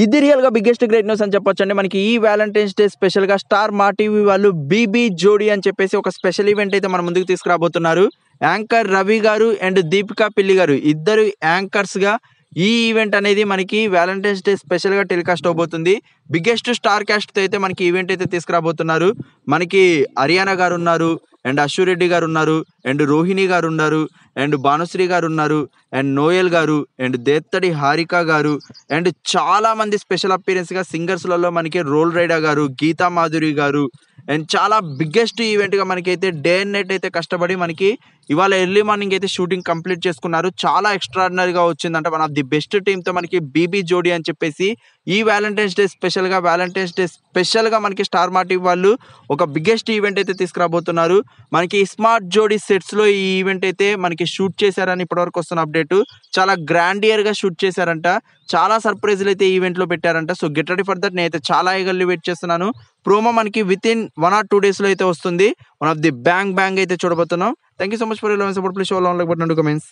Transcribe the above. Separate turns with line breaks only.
ఇది రియల్గా biggest great news అని చెప్పొచ్చండి మనకి ఈ వ్యాలంటైన్స్ డే స్పెషల్గా స్టార్ మా టీవీ వాళ్ళు బీబీ జోడీ అని చెప్పేసి ఒక స్పెషల్ ఈవెంట్ అయితే మన ముందుకు తీసుకురాబోతున్నారు యాంకర్ రవి గారు అండ్ దీపికా పిల్లి గారు ఇద్దరు యాంకర్స్గా ఈ ఈవెంట్ అనేది మనకి వ్యాలంటైన్స్ డే స్పెషల్గా టెలికాస్ట్ అవబోతుంది బిగ్గెస్ట్ స్టార్ క్యాస్ట్తో అయితే మనకి ఈవెంట్ అయితే తీసుకురాబోతున్నారు మనకి హర్యానా గారు ఉన్నారు అండ్ అశ్వరెడ్డి గారు ఉన్నారు అండ్ రోహిణి గారు ఉన్నారు అండ్ భానుశ్రీ గారు ఉన్నారు అండ్ నోయల్ గారు అండ్ దేత్తడి హారిక గారు అండ్ చాలామంది స్పెషల్ అపీరెన్స్గా సింగర్స్లలో మనకి రోల్ రైడా గారు గీతా మాధురి గారు అండ్ చాలా బిగ్గెస్ట్ ఈవెంట్గా మనకైతే డే అండ్ నైట్ అయితే కష్టపడి మనకి ఇవాళ ఎర్లీ మార్నింగ్ అయితే షూటింగ్ కంప్లీట్ చేసుకున్నారు చాలా ఎక్స్ట్రాడినరీగా వచ్చిందంట మన ఆఫ్ ది బెస్ట్ టీమ్తో మనకి బీబీ జోడీ అని చెప్పేసి ఈ వ్యాలంటైన్స్ డే స్పెషల్గా వ్యాలంటైన్స్ డే స్పెషల్గా మనకి స్టార్ మార్టీ వాళ్ళు ఒక బిగ్గెస్ట్ ఈవెంట్ అయితే తీసుకురాబోతున్నారు మనకి స్మార్ట్ జోడీ సెట్స్లో ఈ ఈవెంట్ అయితే మనకి షూట్ చేశారని ఇప్పటివరకు వస్తున్న అప్డేటు చాలా గ్రాండ్ ఇయర్గా షూట్ చేశారంట చాలా సర్ప్రైజ్లు అయితే ఈవెంట్లో పెట్టారంట so get ready for that నేనైతే చాలా ఏగల్లు వెయిట్ చేస్తున్నాను ప్రోమో మనకి within one or two days లో అయితే వస్తుంది one of the bang bang అయితే చూడబోతున్నాం thank you so much for your support please show long like but comments